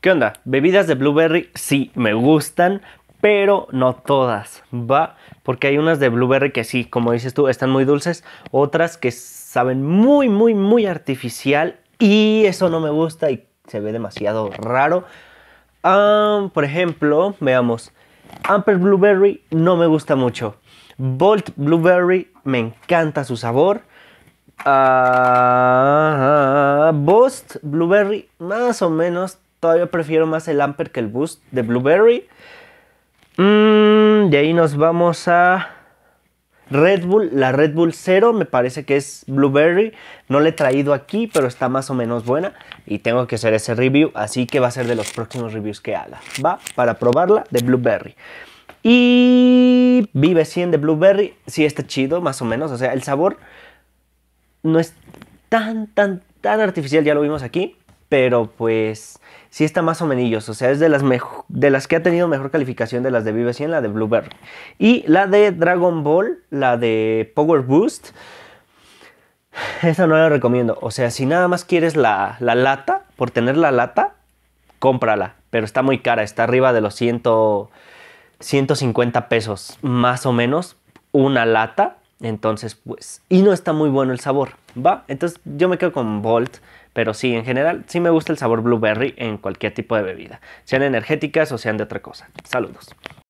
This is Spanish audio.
¿Qué onda? Bebidas de blueberry sí me gustan, pero no todas, ¿va? Porque hay unas de blueberry que sí, como dices tú, están muy dulces, otras que saben muy, muy, muy artificial y eso no me gusta y se ve demasiado raro. Ah, por ejemplo, veamos, Amper Blueberry no me gusta mucho. Bolt Blueberry me encanta su sabor. Uh, Bost Blueberry más o menos Todavía prefiero más el Amper que el Boost de Blueberry. Mmm, de ahí nos vamos a Red Bull. La Red Bull cero me parece que es Blueberry. No la he traído aquí, pero está más o menos buena. Y tengo que hacer ese review, así que va a ser de los próximos reviews que haga. Va para probarla de Blueberry. Y Vive 100 de Blueberry. Sí está chido, más o menos. O sea, el sabor no es tan, tan, tan artificial. Ya lo vimos aquí pero pues sí está más o menos, o sea, es de las, de las que ha tenido mejor calificación de las de Vive 100, la de Blueberry. Y la de Dragon Ball, la de Power Boost, esa no la recomiendo, o sea, si nada más quieres la, la lata, por tener la lata, cómprala, pero está muy cara, está arriba de los 100, 150 pesos, más o menos, una lata entonces, pues, y no está muy bueno el sabor, ¿va? Entonces yo me quedo con Bolt, pero sí, en general, sí me gusta el sabor blueberry en cualquier tipo de bebida, sean energéticas o sean de otra cosa. Saludos.